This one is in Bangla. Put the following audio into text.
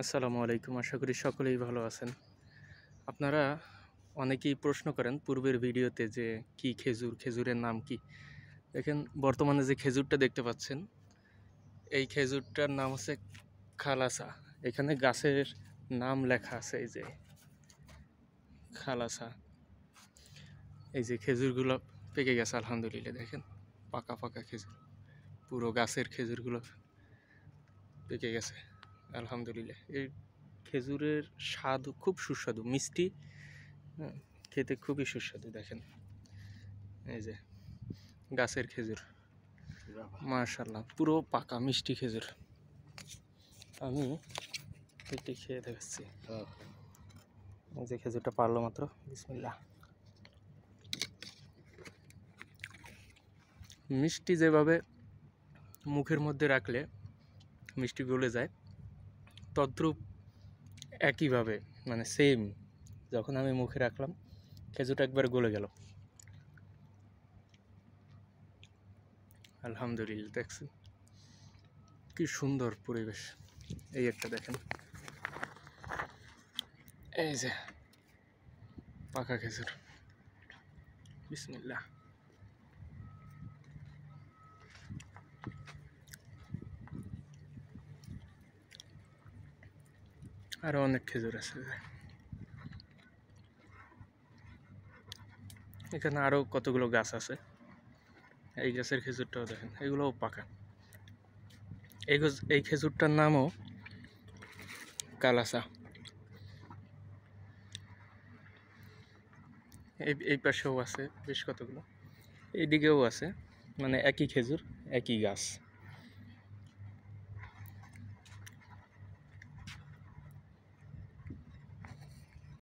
আসসালামু আলাইকুম আশা করি সকলেই ভালো আছেন আপনারা অনেকেই প্রশ্ন করেন পূর্বের ভিডিওতে যে কি খেজুর খেজুরের নাম কি দেখেন বর্তমানে যে খেজুরটা দেখতে পাচ্ছেন এই খেজুরটার নাম হচ্ছে খালাসা এখানে গাছের নাম লেখা আছে এই যে খালাসা এই যে খেজুরগুলো পেকে গেছে আলহামদুলিল্লাহ দেখেন পাকা পাকা খেজুর পুরো গাছের খেজুরগুলো পেকে গেছে আলহামদুলিল্লাহ এই খেজুরের স্বাদ খুব সুস্বাদু মিষ্টি হ্যাঁ, খেতে খুবই সুস্বাদু দেখেন এই যে গাছের খেজুর মার্শাল্লাহ পুরো পাকা মিষ্টি খেজুর আমি একটি খেয়ে দেখাচ্ছি এই যে খেজুরটা পারলো মাত্র বিসমিল্লা মিষ্টি যেভাবে মুখের মধ্যে রাখলে মিষ্টি গলে যায় তদ্রূপ একইভাবে মানে সেম যখন আমি মুখে রাখলাম খেজুরটা একবার গলে গেল আলহামদুলিল্লাহ দেখছি কি সুন্দর পরিবেশ এই একটা দেখেন এই যে পাকা খেজুর বিসমিল্লা আরও অনেক খেজুর আছে এখানে আরও কতগুলো গাছ আছে এই গাছের খেজুরটাও দেখেন এগুলোও পাকা এই এই খেজুরটার নামও কালাসা এই এই পাশেও আছে বেশ কতগুলো এইদিকেও আছে মানে একই খেজুর একই গাছ